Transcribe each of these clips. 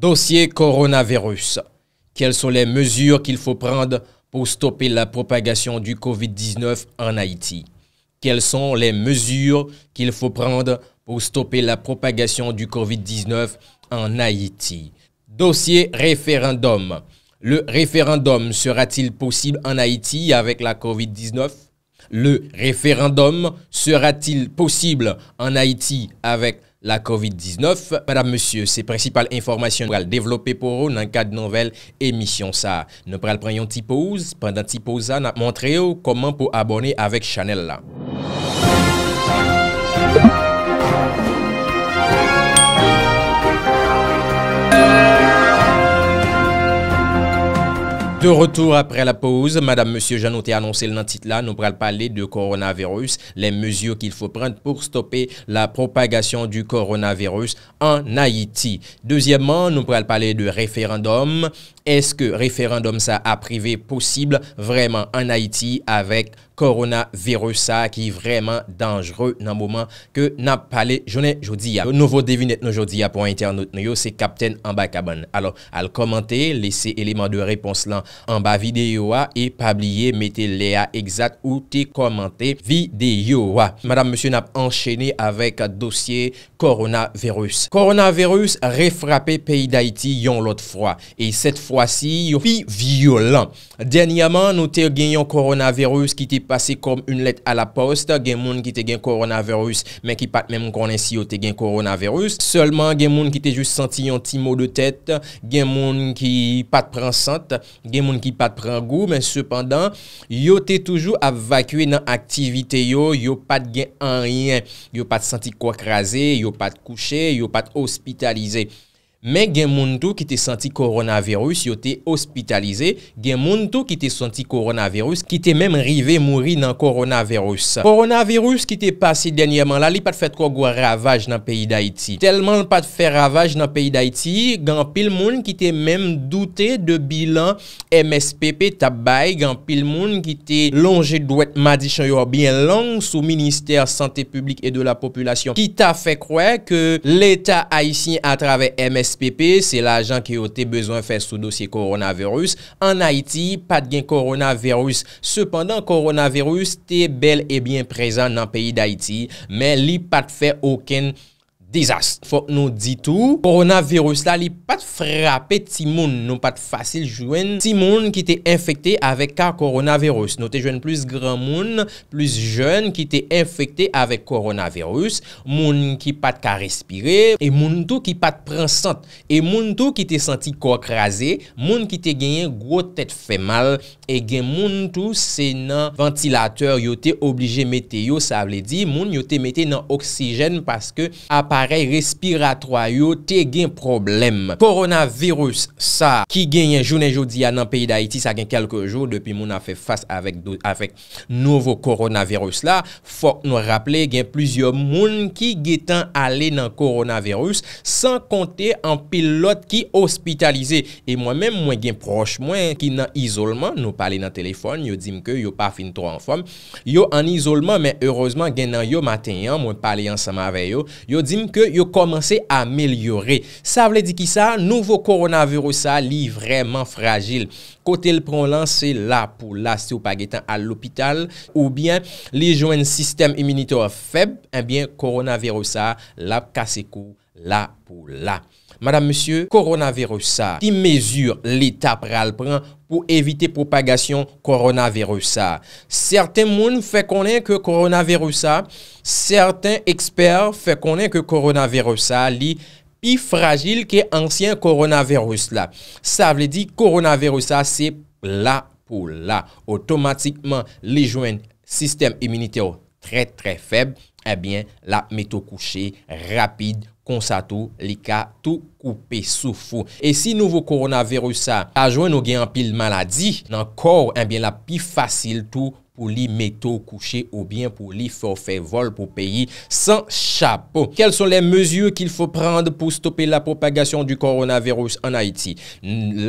Dossier coronavirus. Quelles sont les mesures qu'il faut prendre pour stopper la propagation du COVID-19 en Haïti? Quelles sont les mesures qu'il faut prendre pour stopper la propagation du COVID-19 en Haïti? Dossier référendum. Le référendum sera-t-il possible en Haïti avec la COVID-19? Le référendum sera-t-il possible en Haïti avec la La COVID-19, madame, monsieur, se principale informasyon nou pral developpe pou ou nan kade nouvel emisyon sa. Nou pral prenyon ti pou ouz, pandan ti pou ouza nan montre ou koman pou abone avek chanel la. De retour après la pause, Madame, Monsieur Jeannot a annoncé le titre là, nous pourrons parler de coronavirus, les mesures qu'il faut prendre pour stopper la propagation du coronavirus en Haïti. Deuxièmement, nous pourrons parler de référendum. Est-ce que référendum ça a privé possible vraiment en Haïti avec Korona virus sa ki vreman dangere nan mouman ke nap pale jounen joudiya. Nouveau devinet nou joudiya pou internet nou yo se kapten an ba kaban. Alo al komante, lese eleman de repons lan an ba videyo wa e pabliye mette le a exak ou te komante videyo wa. Madame monsie nap encheni avek dosye korona virus. Korona virus refrape peyi da iti yon lot fwa. E set fwa si yon pi violan. Dernyaman nou te genyon korona virus ki te pabliye. Pase kom un let ala post, gen moun ki te gen koronavirus men ki pat men moun konensi yo te gen koronavirus. Seleman gen moun ki te jous senti yon ti mou de tet, gen moun ki pat pren sant, gen moun ki pat pren gou men sepandan yo te toujou avakwe nan aktivite yo, yo pat gen an riyen. Yo pat senti kwa kreze, yo pat kouche, yo pat ospitalize. Men gen moun tou ki te santi koronavirus yo te ospitalize Gen moun tou ki te santi koronavirus ki te menm rive mouri nan koronavirus Koronavirus ki te pase denyeman la li pat fet kwa gwa ravaj nan peyi da iti Telman pat fet ravaj nan peyi da iti Gen pil moun ki te menm doute de bilan MSPP tabay Gen pil moun ki te longe dwet madishan yo bie lan sou minister sante publik e de la populasyon Ki ta fe kwe ke leta a isi a trave MS SPP, se la jan ki yo te bezwen fè sou dosye koronavirus. An Haiti, pat gen koronavirus. Sependan koronavirus, te bel e bien prezan nan peyi d'Haiti. Men li pat fè oken koronavirus. dezast. Fok nou ditou, koronavirus la li pat frape ti moun nou pat fasil jwen ti moun ki te infekte avek koronavirus. Nou te jwen plus gran moun plus jwen ki te infekte avek koronavirus. Moun ki pat ka respire. E moun tou ki pat pransant. E moun tou ki te senti kok raze. Moun ki te genyen gwo tet fe mal. E gen moun tou se nan ventilateur yo te oblige mette yo sa vle di. Moun yo te mette nan oksijen paske apa a rey respiratroy yo te gen problem. Koronavirus sa ki gen yon jounen joudiya nan peyi da iti sa gen kelke joun depi moun a fe fas avek nouvo koronavirus la, fok nou rapple gen plizyon moun ki gen tan ale nan koronavirus san konte an pilot ki ospitalize. E mwen men mwen gen proche mwen ki nan isolman, nou pale nan telefon, yo dim ke yo pa fin tro an fom, yo an isolman men heurezman gen nan yo matenyan, mwen pale ansama ave yo, yo dim ke... ke yo komanse amelyore. Sa vle di ki sa, nouvo koronavirousa li vreman fragil. Kotel pron lan, se la pou la, se ou pa getan al lopital, ou bien, li jwen sistem iminito feb, en eh bien, koronavirousa la kasekou la pou la. Madame, monsye, koronavirousa ti mezur l'eta pral pran, pou evite propagasyon koronavirous sa. Serte moun fè konen ke koronavirous sa, serte eksper fè konen ke koronavirous sa, li pi fragil ke ansyen koronavirous la. Sa vle di koronavirous sa, se la pou la. Otomatikman li jwen sistem iminite ou tre tre feb, e bien la meto kouche rapide kouche. konsa tou li ka tou koupe soufou. E si nouvo koronavirous sa ajoen nou gen an pil maladi, nan kor enbyen eh la pi fasil tou koronavirous. pou li meto kouche ou bien pou li forfe vol pou peyi san chapo. Kel son le mezyou kil fò prend pou stoppe la propagasyon du koronavirus an Haiti?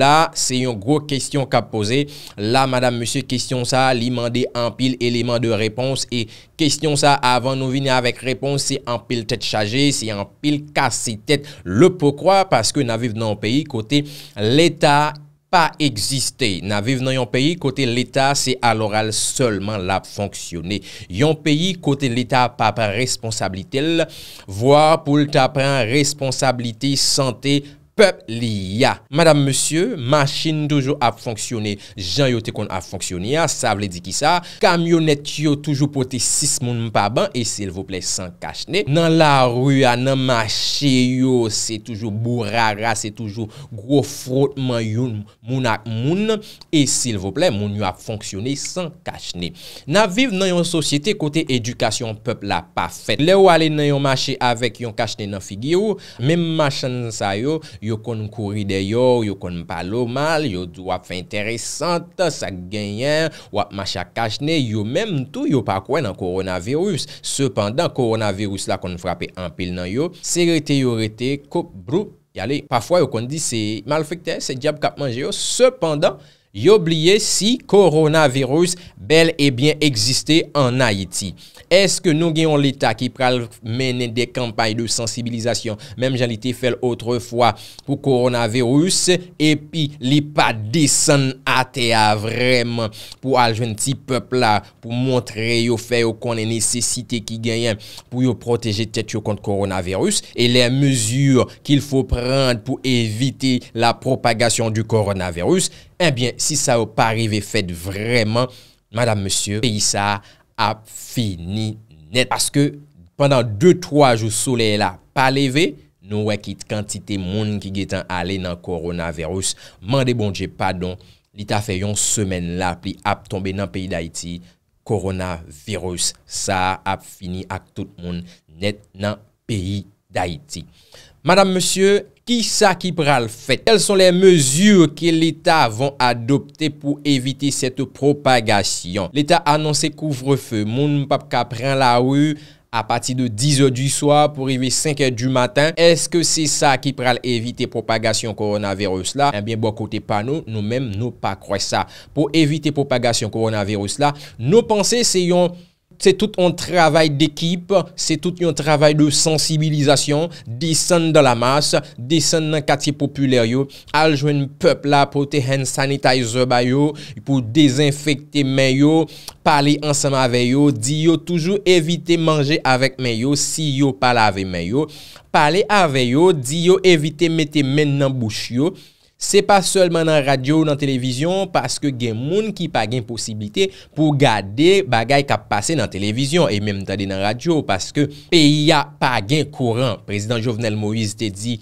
La, se yon gro kestyon ka pose. La, madame monsye, kestyon sa, li mande an pil eleman de repons. E kestyon sa, avan nou vini avèk repons, se an pil tet chaje, se an pil kase tet. Le pokwa, paske navi vnen an peyi, kote, l'Etat... pa egziste. Na viv nan yon peyi, kote l'Etat, se al oral solman la fonksyone. Yon peyi, kote l'Etat, pa pa responsablitel, vwa pou tapren responsabilite, sante, Pepli ya. Madame, monsieur, machine toujou ap fonksyoni, jan yo te kon ap fonksyoni ya, ah, sa vle di ki sa, kamyonet yo toujou pote 6 moun mpa ban, e sil vople san kachne. Nan la rüya ah, nan mache yo, se toujou bourara, se toujou gro frotman yon moun ak moun, e sil vople moun yo ap fonksyoni san kachne. Na viv nan yon sosyete, kote edukasyon, pepli la pafet. Le wale nan yon mache, avek yon kachne nan figi yo, men machan sa yo, Yo kon kouri de yo, yo kon pa lo mal, yo wap fè interesante, sa genyen, wap machakachne, yo menm tout yo pa kwen an koronavirus. Sependan koronavirus la kon frapè an pil nan yo, se rete yo rete, kop brou, yale, pafwa yo kon di se mal fèkte, se djab kap manje yo, sepandan, Y oubliye si koronavirus bel e bien egziste en Haiti. Eske nou genyon l'Etat ki pral menen de kampanj de sensibilizasyon, menm jan li te fel otre fwa pou koronavirus, epi li pa desen ate a vremen pou aljwen ti pepla pou montre yo feyo kon e nesesite ki genyen pou yo proteje tet yo kont koronavirus, e le mezur ki l fo prend pou evite la propagasyon du koronavirus, Ebyen, eh si sa ou pa rive fèd vreman, madame monsye, peyi sa ap fini net. Paske, pandan 2-3 jou sole la pa leve, nou wèkit kantite moun ki getan ale nan koronavirus. Mande bonje padon, li ta fè yon semen la, pli ap tombe nan peyi d'Aiti, koronavirus sa ap fini ak tout moun net nan peyi d'Aiti. Madame monsye... Ki sa ki pral fet? Kel son le mezur ke l'Etat van adopte pou evite sete propagasyon? L'Etat anonse kouvrefe, moun mpap kapren la ou, a pati de 10 ou du swa pou rive 5 ou du matan, eske se sa ki pral evite propagasyon koronavirus la? Enbyen eh bo akote panou, nou menm nou pa kroy sa. Po evite propagasyon koronavirus la, nou panse se yon... Se tout yon travay de ekip, se tout yon travay de sensibilizasyon, disen dan la mas, disen nan kati populer yo. Aljwen pepla pou te hen sanitizer bayo, pou dezenfekte men yo, pale ansama ave yo, di yo toujou evite manje avek men yo, si yo pale avek men yo. Pale ave yo, di yo evite mette men nan bouch yo. Se pa selman nan radyo ou nan televizyon, paske gen moun ki pa gen posibilite pou gade bagay ka pase nan televizyon e menm tade nan radyo, paske peyi a pa gen kouran. Prezident Jovenel Moïse te di,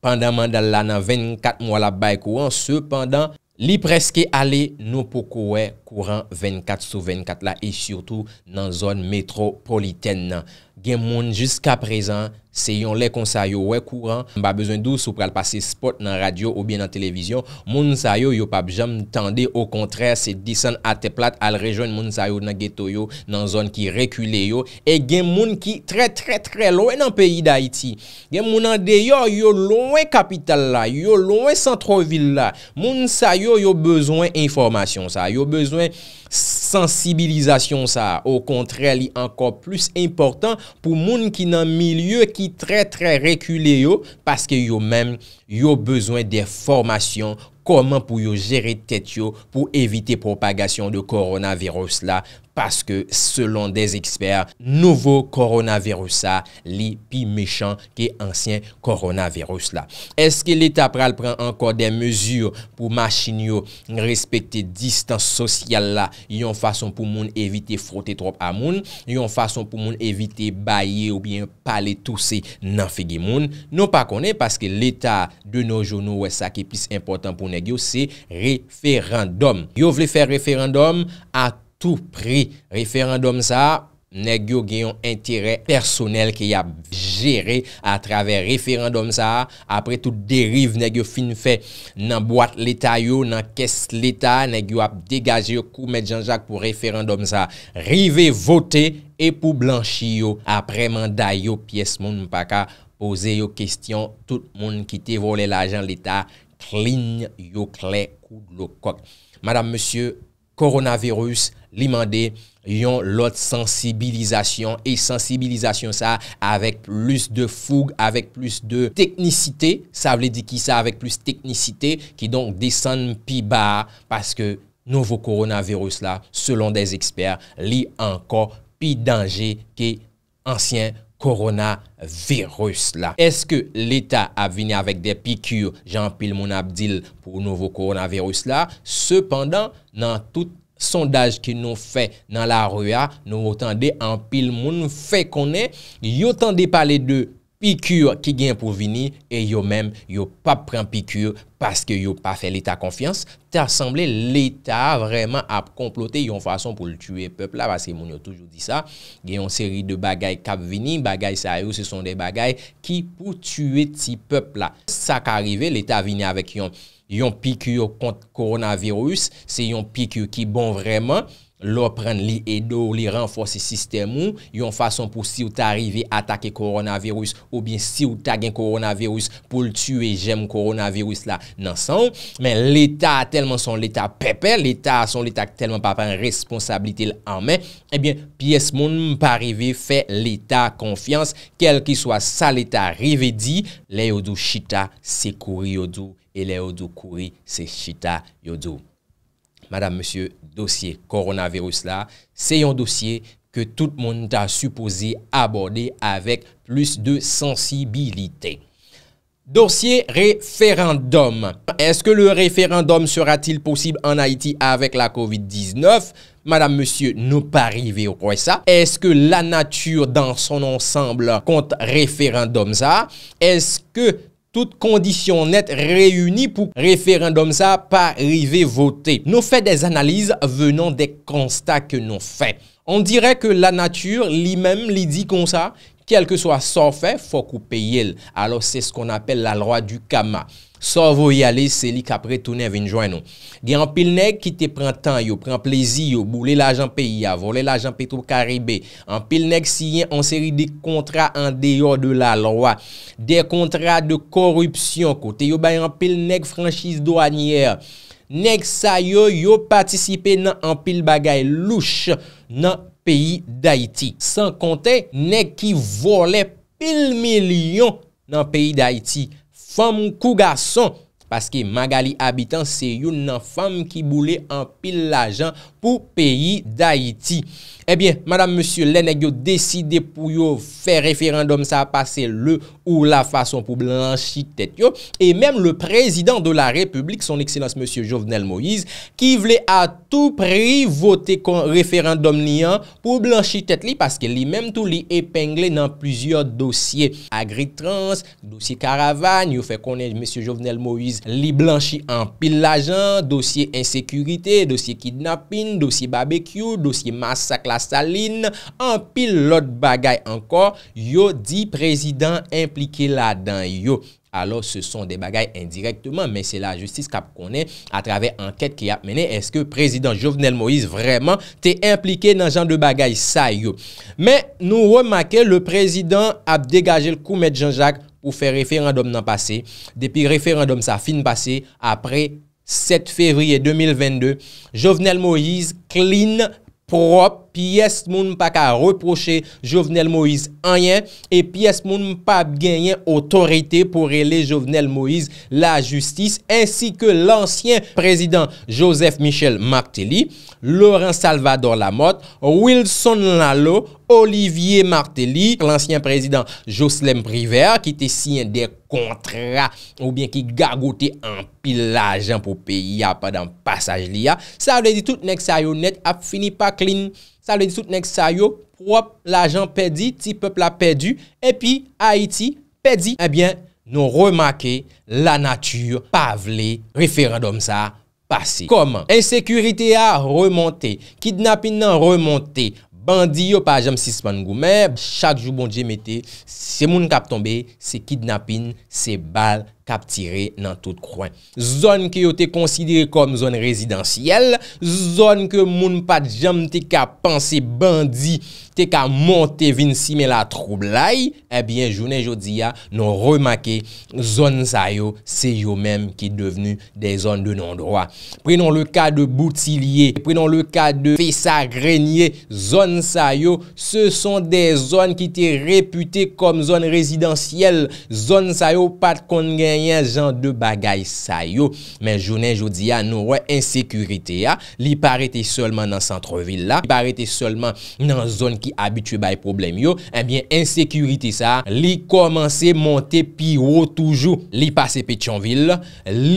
pandan mandal la nan 24 mwala bay kouran, se pandan li preske ale nou pou kouwe kouran 24 sou 24 la e syoutou nan zon metropoliten nan. gen moun jiska prezan se yon le konsa yo we kouran ba bezon dou sou pral pase spot nan radio ou bien nan televizyon moun sa yo yo pap jam tende au kontre se disan ateplat al rejwen moun sa yo nan ghetto yo nan zon ki rekule yo e gen moun ki tre tre tre loe nan peyi da iti gen moun an deyo yo loe kapital la yo loe santro vil la moun sa yo yo bezon informasyon sa yo bezon sensibilizasyon sa au kontre li ankor plus important pou moun ki nan milieu ki tre tre rekule yo paske yo men yo bezwen de formasyon koman pou yo jere tet yo pou evite propagasyon de koronavirus la Paske selon des ekspert, nouvo koronavirus sa li pi mechant ki ansyen koronavirus la. Eske l'Etat pral pren anko de mezur pou machin yo respekte distans sosyal la yon fason pou moun evite frote trop a moun, yon fason pou moun evite baye ou bien pale tousse nan fege moun, nou pa konen paske l'Etat de nou jounou wè sa ki pis important pou negyo se referandom. Yo vle fè referandom a... Tou pri referandom sa, negyo genyon interè personel ki yap jere a traver referandom sa. Apre tout derive, negyo finfe nan boat l'Etat yo, nan kes l'Etat, negyo ap degaje yo kou med janjak pou referandom sa. Rive vote, epou blanchi yo. Apre manda yo, piyes moun, mpaka pose yo kestyon, tout moun kite volè la jan l'Etat, klin yo kle kou lo kok. Madame, monsieur, koronavirus, li mande, yon lot sensibilizasyon e sensibilizasyon sa avek plus de foug, avek plus de teknisite, sa vle di ki sa avek plus teknisite, ki donk desen pi ba, paske novo koronavirus la, selon des eksper, li anko pi dange ki ansyen koronavirus la. Eske l'Etat ap vini avek de pi kure, jan pil mon abdil pou novo koronavirus la, sepandan nan tout sondaj ki nou fè nan la rüya nou otande an pil moun fè konè. Yo tande pale de pikur ki gen pou vini e yo mèm yo pa pren pikur paske yo pa fè l'Etat konfians. Ta semble l'Etat vreman ap komplote yon fason pou l'tue pepl la baske moun yo toujou di sa. Gen yon seri de bagay kap vini, bagay sa yo se son de bagay ki pou tue ti pepl la. Sa ka rive l'Etat vini avèk yon Yon pik yo kont koronavirus, se yon pik yo ki bon vreman, lor pren li edo ou li renforsi sistem ou, yon fason pou si ou ta rive atake koronavirus ou bin si ou ta gen koronavirus pou l'tu e jem koronavirus la nan sang. Men l'Etat a telman son l'Etat pepe, l'Etat a son l'Etat telman pa pen responsabilite l'anmen, e eh bin piyes moun mpa rive fe l'Etat konfians, kel ki swa sa l'Etat rive di, le yo dou chita, se kouri yo dou. et les c'est chita yodou. Madame, monsieur, dossier coronavirus là, c'est un dossier que tout le monde a supposé aborder avec plus de sensibilité. Dossier référendum. Est-ce que le référendum sera-t-il possible en Haïti avec la COVID-19 Madame, monsieur, nous pas arriver au quoi ça. Est-ce que la nature dans son ensemble compte référendum ça? Est-ce que toutes conditions nettes réunies pour référendum ça pas arriver voter. Nous fait des analyses venant des constats que nous faisons. On dirait que la nature lui-même lui dit comme ça, Kelke so a sor fe, fok ou pey el. Alo se skon apel la lwa du kama. Sor vo yale, se li kapre toune vin jwennon. Di an pil nek ki te pren tan yo, pren plezi yo, boule la jan pey ya, vole la jan pey tou karibe. An pil nek si yon anseri de kontra an deyo de la lwa. De kontra de korupsyon kote yo bay an pil nek franschise douanier. Nek sa yo, yo patisipe nan an pil bagay louche. Nan... peyi d'Haïti. San kontè, ne ki vole pil milyon nan peyi d'Haïti. Femm kou gason, paske magali abitan se yon nan femm ki boule an pil lajan pou peyi d'Haïti. Ebyen, madame M. Lennèk yo deside pou yo fè referandom sa pase le ou la fason pou blanchi tèt yo. E mèm le prezident de la republik, son ekselans M. Jovenel Moïse, ki vle a tou pri votè kon referandom nian pou blanchi tèt li, paske li mèm tou li epengle nan plusieurs dosye. Agri-trans, dosye karavane, yo fè konen M. Jovenel Moïse li blanchi an pil lajan, dosye insèkürite, dosye kidnapin, dosye barbecue, dosye masak la saline an pil lot bagay ankor yo di prezident implike la dan yo alo se son de bagay indirektman men se la justice kap konen a travey anket ki ap mene eske prezident Jovenel Moïse vreman te implike nan jan de bagay sa yo men nou wè makè le prezident ap degaje l koumèd Jean-Jacques pou fè referendum nan pase depi referendum sa fin pase apre 7 février 2022, Jovenel Moïse, clean, propre, piyes moun mpa ka reproche Jovenel Moïse anyen, e piyes moun mpa genyen otorite pou rele Jovenel Moïse la justis, ansi ke lansyen prezident Joseph Michel Martelly, Laurent Salvador Lamotte, Wilson Lalo, Olivier Martelly, lansyen prezident Joslem Privert, ki te sien de kontra, ou bien ki gagote an pil la jen pou peyi a pa dan pasaj li a, sa vle di tout nek sa yo net ap fini pa klin, Sa le disouten ek sa yo, prop la jan pedi, ti pepla pedi, epi Haiti pedi. Ebyen, eh nou remake la natyur, pavle, referandom sa, pasi. Koman, ensekurite a remonte, kidnapin nan remonte, bandi yo pa ajam 6 man gou. Mè, chak jou bon dje meti, se moun kap tombe, se kidnapin, se bal. ap tire nan tout kwen. Zon ke yo te konsidere kom zon rezidentiyel, zon ke moun pat jam te ka panse bandi, te ka monte vinsime la troublai, ebyen eh jounen jodia non remake zon sa yo, se yo menm ki devenu de zon de non doa. Pre non le ka de boutilie, pre non le ka de fesa grenye, zon sa yo, se son de zon ki te repute kom zon rezidentiyel, zon sa yo pat kon gen Nyen jan de bagay sa yo men jounen joudi ya nou wè insekurite ya. Ah. Li parete solman nan santro vil la. Li parete solman nan zon ki abitue bay problem yo. Ebyen eh insekurite sa li komanse monte piwo toujou. Li pase pechonvil,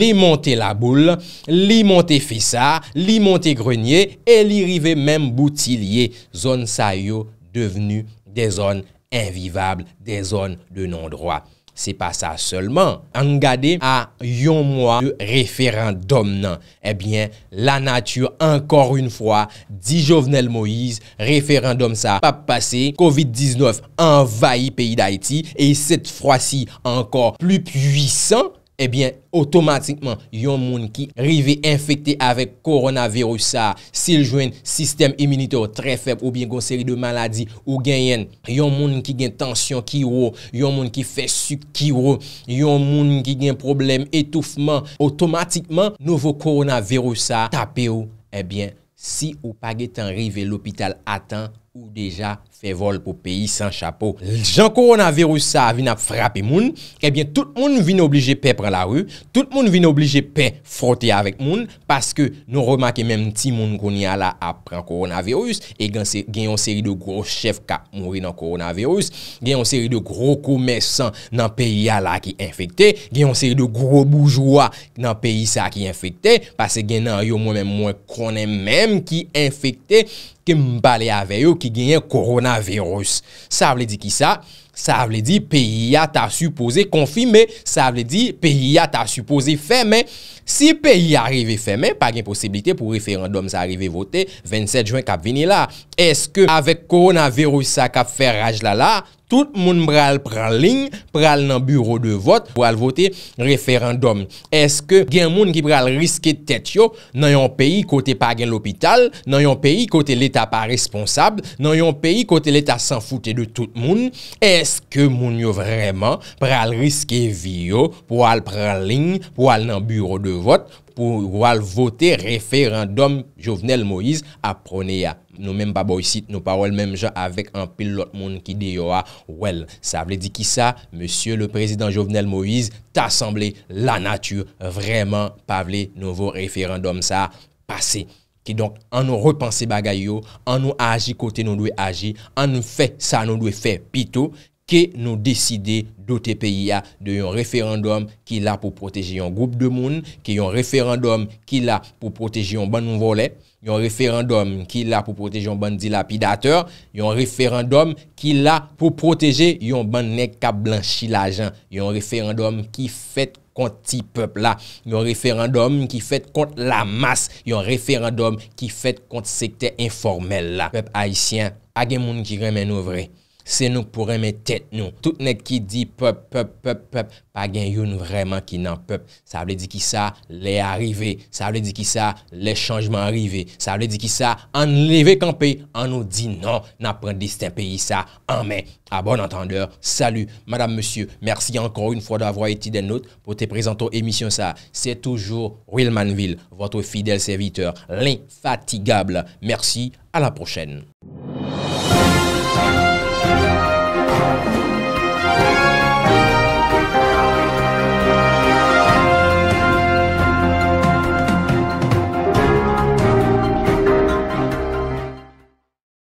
li monte la boule, li monte fisa, li monte grenye, e li rive men boutilye. Zon sa yo devenu de zon invivable, de zon de non-drawa. Se pa sa solman, an gade a yon mwa de referandom nan, ebyen eh la natu ankor un fwa, di Jovenel Moïse, referandom sa pap pase, COVID-19 anvayi peyi d'Haïti, e set fwa si ankor plu pwisan. Ebyen, eh otomatikman, yon moun ki rive infekte avek koronavirousa, sil jwen sistem iminite ou tre feb ou bien konseri de maladi ou genyen, yon moun ki gen tansyon ki ou, yon moun ki fe suk ki ou, yon moun ki gen problem etoufman, otomatikman, novo koronavirousa tape ou, ebyen, eh si ou page tan rive l'opital atan, ou deja fe vol pou peyi san chapo. Jan koronavirus sa avina frape moun, kebyen eh tout moun vin oblije pe pre la ru, tout moun vin oblije pe frote avek moun, paske nou remake menm ti moun koni ala apren koronavirus, e gen yon seri de gro chef ka mouri nan koronavirus, gen yon seri de gro koumè san nan peyi ala ki infekte, gen yon seri de gro boujwa nan peyi sa ki infekte, paske gen nan yo mwen mwen mwen konen menm ki infekte, ke mbale ave yo ki genye koronavirus. Sa vle di ki sa? Sa vle di peyi a ta supose konfime, sa vle di peyi a ta supose feme. Si peyi a rive feme, pa gen posibilite pou referendom sa rive vote, 27 juan kap vini la. Eske ave koronavirus sa kap fer raj la la? Tout moun pral pral lign, pral nan bureau de vot pou al vote referandom. Eske gen moun ki pral riske tet yo nan yon peyi kote pa gen l'opital, nan yon peyi kote l'Etat pa responsable, nan yon peyi kote l'Etat san foute de tout moun, eske moun yo vreman pral riske vi yo pou al pral lign, pou al nan bureau de vot? pou wale vote referendum Jovenel Moïse ap rone ya. Nou menm pa boycit, nou pa wale menm jan avèk an pil lot moun ki deyo a, wèl, sa vle di ki sa, Monsye le prezident Jovenel Moïse, ta sanble la natyur vreman pa vle nouvo referendum sa pase. Ki donk, an nou repanse bagay yo, an nou aji kote nou dwe aji, an nou fe sa nou dwe fe pito, Ki nou décidé dote pèye ya de yon referandom kè il ha pou protege yon goup de moun, ki yon referandom kè il ha pou protege yon ban nou vole, yon referandom kè il ha pou protege yon ban dilapidater, yon referandom kè il ha pou protege yon ban nek ablanshi la jen, yon referandom kè fat konti pep la, yon referandom kè fat konti la mas, yon referandom kè fat konti sekte informel la. Pepayisyen,ablesmor kèmè nou vre. Se nou pou reme tet nou, tout ne ki di pep, pep, pep, pep, pa gen yon vreman ki nan pep, sa vle di ki sa le arive, sa vle di ki sa le chanjman arive, sa vle di ki sa an leve kampe, an nou di nan nan pren disten peyi sa anmen. A bon entendeur, salu, madame, monsieur, mersi ankon yon fwa de avwa eti den not pou te prezento emisyon sa. Se toujou, Wilmanville, vote fidel serviteur, l'infatigable. Mersi, a la prochen.